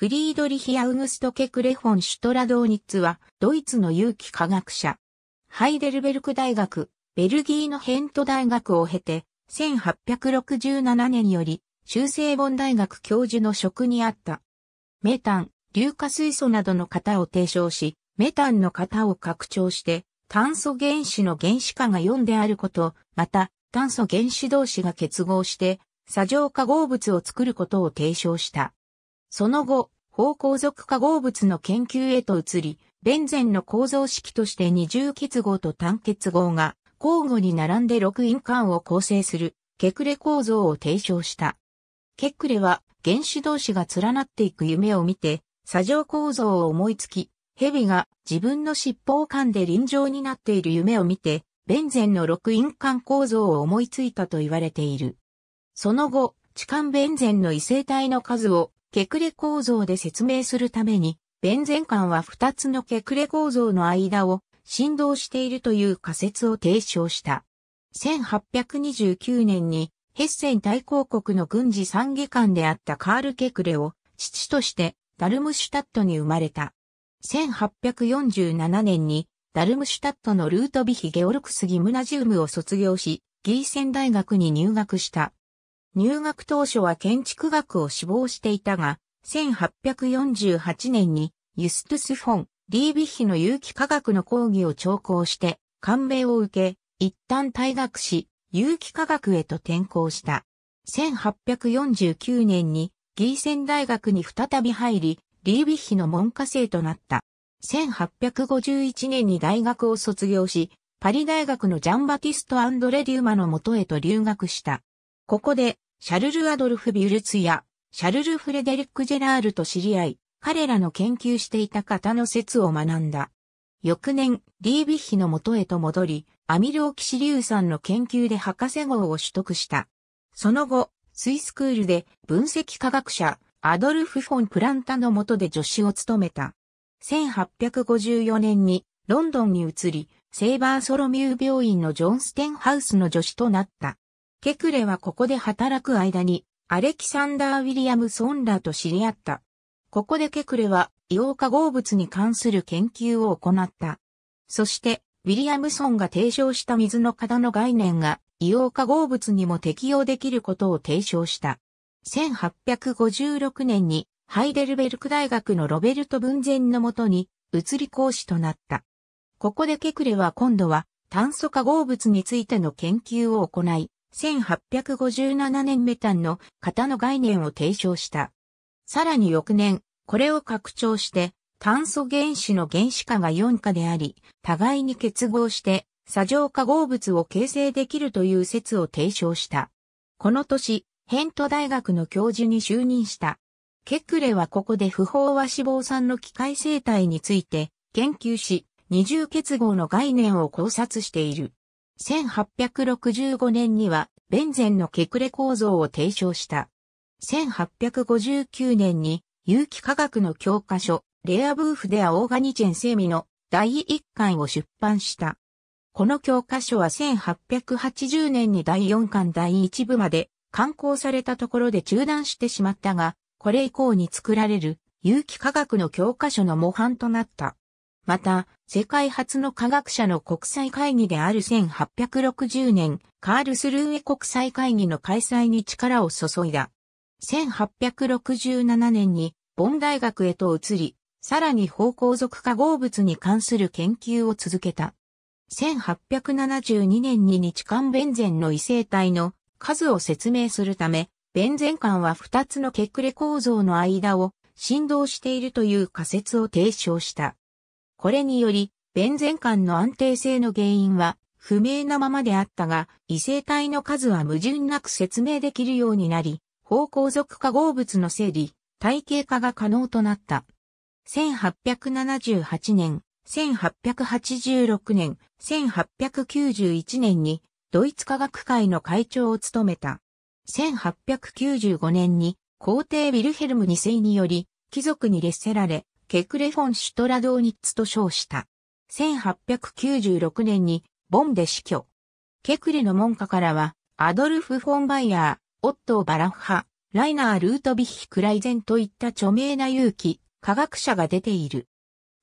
フリードリヒ・アウグスト・ケクレホン・シュトラドーニッツは、ドイツの有機科学者。ハイデルベルク大学、ベルギーのヘント大学を経て、1867年より、修正本大学教授の職にあった。メタン、硫化水素などの型を提唱し、メタンの型を拡張して、炭素原子の原子化が4であること、また、炭素原子同士が結合して、砂状化合物を作ることを提唱した。その後、方向属化合物の研究へと移り、ベンゼンの構造式として二重結合と単結合が交互に並んで6印間を構成するケクレ構造を提唱した。ケクレは原子同士が連なっていく夢を見て、砂上構造を思いつき、蛇が自分の尻尾を噛んで臨場になっている夢を見て、ベンゼンの6印間構造を思いついたと言われている。その後、痴漢ベンゼンの異性体の数をケクレ構造で説明するために、ベンゼン間は2つのケクレ構造の間を振動しているという仮説を提唱した。1829年にヘッセン大公国の軍事参議官であったカール・ケクレを父としてダルムシュタットに生まれた。1847年にダルムシュタットのルートビヒ・ゲオルクス・ギムナジウムを卒業し、ギーセン大学に入学した。入学当初は建築学を志望していたが、1848年にユストゥス・フォン、リービッヒの有機化学の講義を聴講して、官名を受け、一旦退学し、有機化学へと転校した。1849年にギーセン大学に再び入り、リービッヒの門下生となった。1851年に大学を卒業し、パリ大学のジャンバティスト・アンドレ・デューマの元へと留学した。ここで、シャルル・アドルフ・ビュルツや、シャルル・フレデリック・ジェラールと知り合い、彼らの研究していた方の説を学んだ。翌年、リービッヒの元へと戻り、アミルオキシリウんの研究で博士号を取得した。その後、スイスクールで分析科学者、アドルフ・フォン・プランタの下で助手を務めた。1854年にロンドンに移り、セイバーソロミュー病院のジョンステンハウスの助手となった。ケクレはここで働く間に、アレキサンダー・ウィリアムソンらと知り合った。ここでケクレは、硫黄化合物に関する研究を行った。そして、ウィリアムソンが提唱した水の型の概念が、硫黄化合物にも適用できることを提唱した。1856年に、ハイデルベルク大学のロベルト・文前のもとに、移り講師となった。ここでケクレは今度は、炭素化合物についての研究を行い、1857年メタンの型の概念を提唱した。さらに翌年、これを拡張して、炭素原子の原子化が4化であり、互いに結合して、砂上化合物を形成できるという説を提唱した。この年、ヘント大学の教授に就任した。ケクレはここで不飽和脂肪酸の機械生態について研究し、二重結合の概念を考察している。1865年にはベンゼンのケクレ構造を提唱した。1859年に有機化学の教科書、レアブーフでアオーガニチェンセミの第1巻を出版した。この教科書は1880年に第4巻第1部まで刊行されたところで中断してしまったが、これ以降に作られる有機化学の教科書の模範となった。また、世界初の科学者の国際会議である1860年、カールスルーエ国際会議の開催に力を注いだ。1867年に、ボン大学へと移り、さらに方向属化合物に関する研究を続けた。1872年に日韓ベンゼンの異性体の数を説明するため、ベンゼン間は2つのケクレ構造の間を振動しているという仮説を提唱した。これにより、ベンゼン間の安定性の原因は不明なままであったが、異性体の数は矛盾なく説明できるようになり、方向属化合物の整理、体系化が可能となった。1878年、1886年、1891年にドイツ科学会の会長を務めた。1895年に皇帝ウィルヘルム2世により貴族に列せられ、ケクレフォン・シュトラドーニッツと称した。1896年にボンで死去。ケクレの門下からは、アドルフ・フォンバイヤー、オットー・バラッハ、ライナー・ルートビッヒ・クライゼンといった著名な勇気、科学者が出ている。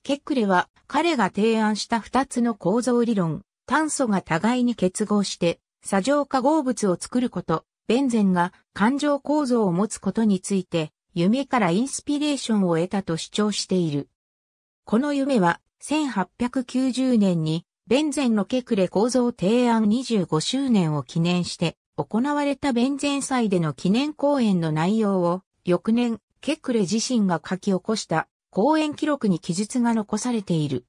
ケクレは彼が提案した二つの構造理論、炭素が互いに結合して、砂上化合物を作ること、ベンゼンが環状構造を持つことについて、夢からインスピレーションを得たと主張している。この夢は、1890年に、ベンゼンのケクレ構造提案25周年を記念して、行われたベンゼン祭での記念公演の内容を、翌年、ケクレ自身が書き起こした講演記録に記述が残されている。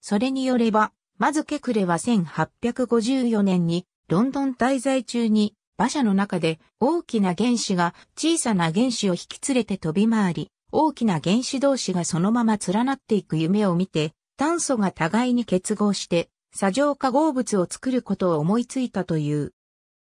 それによれば、まずケクレは1854年にロンドン滞在中に馬車の中で大きな原子が小さな原子を引き連れて飛び回り、大きな原子同士がそのまま連なっていく夢を見て、炭素が互いに結合して、砂上化合物を作ることを思いついたという。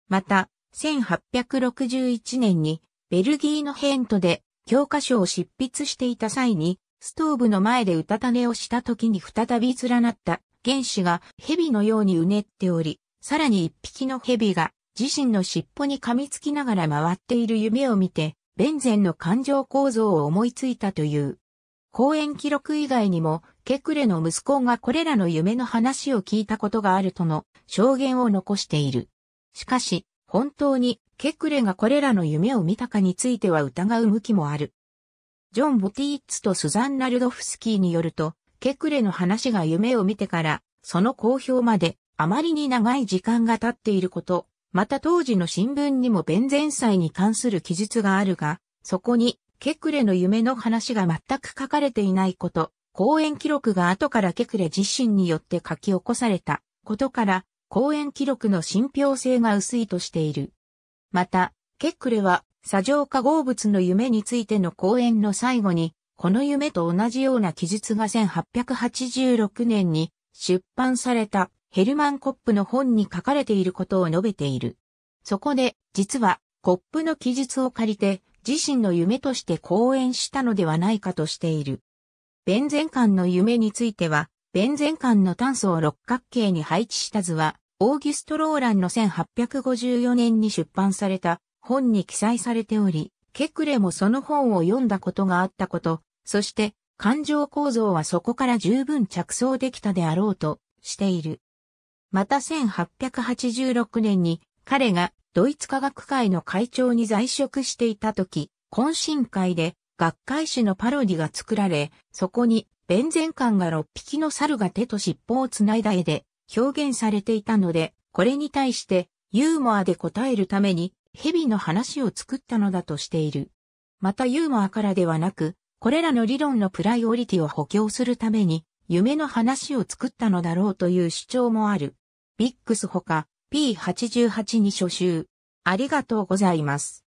また、1861年にベルギーのヘントで教科書を執筆していた際に、ストーブの前でうたた寝をした時に再び連なった原子が蛇のようにうねっており、さらに一匹の蛇が自身の尻尾に噛みつきながら回っている夢を見て、ベンゼンの感情構造を思いついたという。講演記録以外にも、ケクレの息子がこれらの夢の話を聞いたことがあるとの証言を残している。しかし、本当にケクレがこれらの夢を見たかについては疑う向きもある。ジョン・ボティッツとスザン・ナルドフスキーによると、ケクレの話が夢を見てから、その公表まであまりに長い時間が経っていること、また当時の新聞にも弁前祭に関する記述があるが、そこに、ケクレの夢の話が全く書かれていないこと、講演記録が後からケクレ自身によって書き起こされたことから、講演記録の信憑性が薄いとしている。また、ケクレは、砂上化合物の夢についての講演の最後に、この夢と同じような記述が1886年に出版されたヘルマン・コップの本に書かれていることを述べている。そこで、実は、コップの記述を借りて、自身の夢として講演したのではないかとしている。ベンゼン間の夢については、ベンゼン間の炭素を六角形に配置した図は、オーギュスト・ローランの1854年に出版された本に記載されており、ケクレもその本を読んだことがあったこと、そして、感情構造はそこから十分着想できたであろうとしている。また1886年に彼がドイツ科学会の会長に在職していた時、懇親会で学会誌のパロディが作られ、そこにベンゼンが6匹の猿が手と尻尾をつないだ絵で表現されていたので、これに対してユーモアで答えるために蛇の話を作ったのだとしている。またユーモアからではなく、これらの理論のプライオリティを補強するために、夢の話を作ったのだろうという主張もある。ビックスほか P88 に初集。ありがとうございます。